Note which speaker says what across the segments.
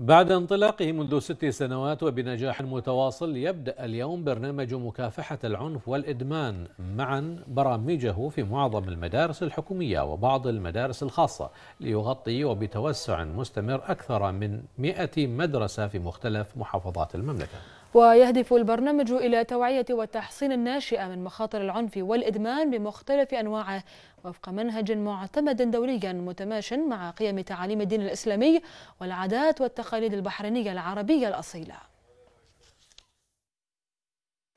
Speaker 1: بعد انطلاقه منذ ست سنوات وبنجاح متواصل يبدأ اليوم برنامج مكافحة العنف والإدمان معا برامجه في معظم المدارس الحكومية وبعض المدارس الخاصة ليغطي وبتوسع مستمر أكثر من مئة مدرسة في مختلف محافظات
Speaker 2: المملكة ويهدف البرنامج إلى توعية وتحصين الناشئة من مخاطر العنف والإدمان بمختلف أنواعه وفق منهج معتمد دوليا متماش مع قيم تعاليم الدين الإسلامي والعادات والتقاليد البحرينية العربية الأصيلة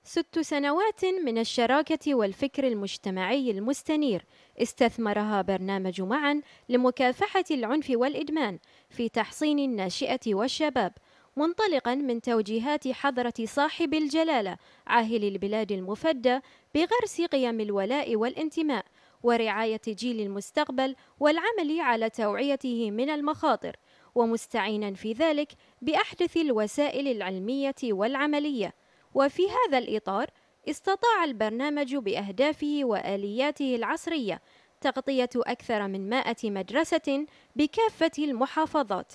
Speaker 2: ست سنوات من الشراكة والفكر المجتمعي المستنير استثمرها برنامج معا لمكافحة العنف والإدمان في تحصين الناشئة والشباب منطلقا من توجيهات حضرة صاحب الجلالة عاهل البلاد المفدى بغرس قيم الولاء والانتماء ورعاية جيل المستقبل والعمل على توعيته من المخاطر ومستعينا في ذلك بأحدث الوسائل العلمية والعملية وفي هذا الإطار استطاع البرنامج بأهدافه وآلياته العصرية تغطية أكثر من مائة مدرسة بكافة المحافظات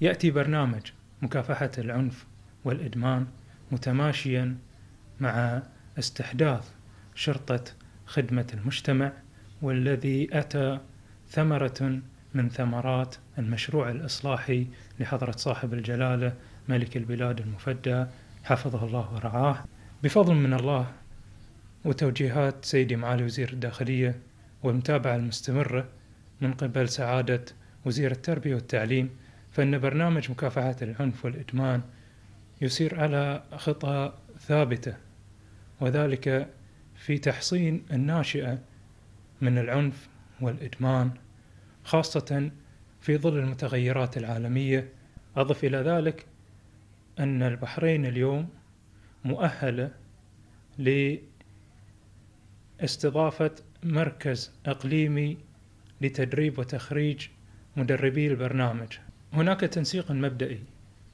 Speaker 1: يأتي برنامج مكافحة العنف والإدمان متماشيا مع استحداث شرطة خدمة المجتمع والذي أتى ثمرة من ثمرات المشروع الإصلاحي لحضرة صاحب الجلالة ملك البلاد المفدى حفظه الله ورعاه بفضل من الله وتوجيهات سيدي معالي وزير الداخلية والمتابعة المستمرة من قبل سعادة وزير التربية والتعليم فإن برنامج مكافحة العنف والإدمان يسير على خطى ثابتة وذلك في تحصين الناشئة من العنف والإدمان خاصة في ظل المتغيرات العالمية أضف إلى ذلك أن البحرين اليوم مؤهلة لاستضافة مركز إقليمي لتدريب وتخريج مدربي البرنامج هناك تنسيق مبدئي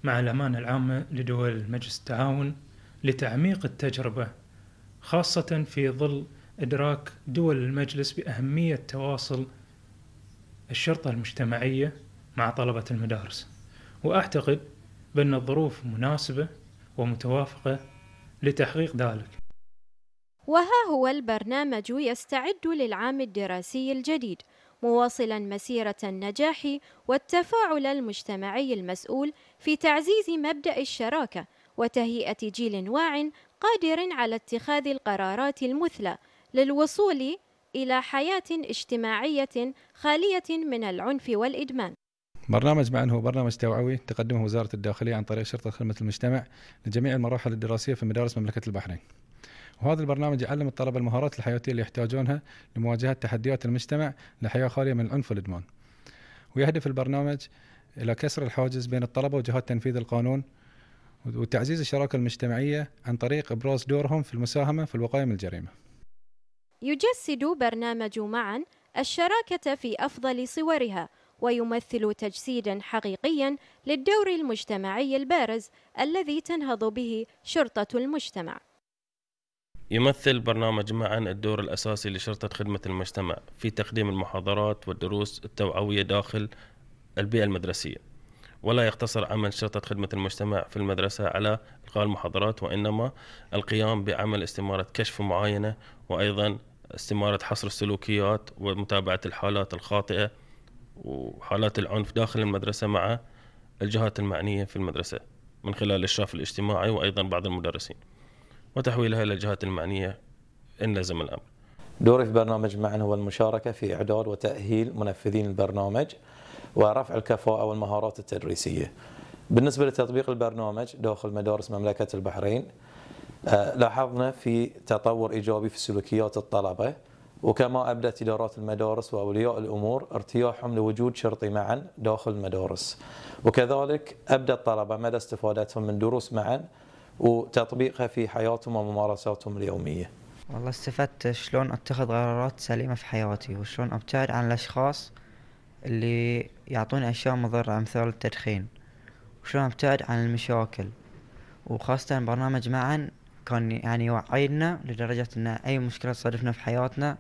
Speaker 1: مع الأمانة العامة لدول مجلس التعاون لتعميق التجربة خاصة في ظل إدراك دول المجلس بأهمية تواصل الشرطة المجتمعية مع طلبة المدارس وأعتقد بأن الظروف مناسبة ومتوافقة لتحقيق ذلك
Speaker 2: وها هو البرنامج يستعد للعام الدراسي الجديد مواصلا مسيرة النجاح والتفاعل المجتمعي المسؤول في تعزيز مبدأ الشراكة وتهيئة جيل واعٍ قادر على اتخاذ القرارات المثلى للوصول إلى حياة اجتماعية خالية من العنف والإدمان.
Speaker 1: برنامج معن هو برنامج توعوي تقدمه وزارة الداخلية عن طريق شرطة خدمة المجتمع لجميع المراحل الدراسية في مدارس مملكة البحرين. وهذا البرنامج يعلم الطلبة المهارات الحياتية اللي يحتاجونها لمواجهة تحديات المجتمع لحياة خالية من العنف والإدمان ويهدف البرنامج إلى كسر الحاجز بين الطلبة وجهات تنفيذ القانون وتعزيز الشراكة المجتمعية عن طريق إبراز دورهم في المساهمة في الوقاية من الجريمة
Speaker 2: يجسد برنامج معا الشراكة في أفضل صورها ويمثل تجسيدا حقيقيا للدور المجتمعي البارز الذي تنهض به شرطة المجتمع
Speaker 1: يمثل برنامج معا الدور الأساسي لشرطة خدمة المجتمع في تقديم المحاضرات والدروس التوعوية داخل البيئة المدرسية ولا يقتصر عمل شرطة خدمة المجتمع في المدرسة على إلقاء المحاضرات وإنما القيام بعمل استمارة كشف معاينة وأيضا استمارة حصر السلوكيات ومتابعة الحالات الخاطئة وحالات العنف داخل المدرسة مع الجهات المعنية في المدرسة من خلال الإشراف الاجتماعي وأيضا بعض المدرسين وتحويلها إلى الجهات المعنية إن لزم الأمر دوري في برنامج معا هو المشاركة في إعداد وتأهيل منفذين البرنامج ورفع الكفاءة والمهارات التدريسية بالنسبة لتطبيق البرنامج داخل مدارس مملكة البحرين آه، لاحظنا في تطور إيجابي في سلوكيات الطلبة وكما أبدت إدارات المدارس وأولياء الأمور ارتياحهم لوجود شرطي معا داخل المدارس وكذلك أبدى الطلبة مدى استفادتهم من دروس معا وتطبيقها في حياتهم وممارساتهم اليوميه.
Speaker 2: والله استفدت شلون اتخذ قرارات سليمه في حياتي وشلون ابتعد عن الاشخاص اللي يعطوني اشياء مضره مثل التدخين وشلون ابتعد عن المشاكل وخاصه برنامج معا كان يعني يوعينا لدرجه ان اي مشكله تصادفنا في حياتنا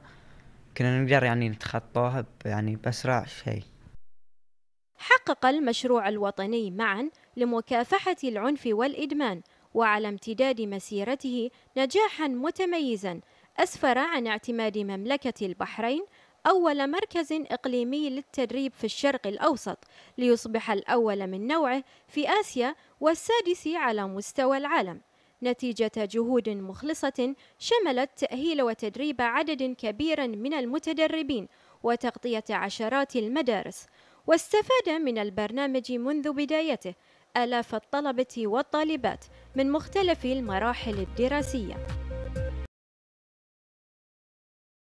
Speaker 2: كنا نقدر يعني نتخطاها يعني بأسرع شيء حقق المشروع الوطني معا لمكافحة العنف والإدمان وعلى امتداد مسيرته نجاحا متميزا أسفر عن اعتماد مملكة البحرين أول مركز إقليمي للتدريب في الشرق الأوسط ليصبح الأول من نوعه في آسيا والسادس على مستوى العالم نتيجة جهود مخلصة شملت تأهيل وتدريب عدد كبير من المتدربين وتغطية عشرات المدارس واستفاد من البرنامج منذ بدايته آلاف الطلبة والطالبات من مختلف المراحل الدراسية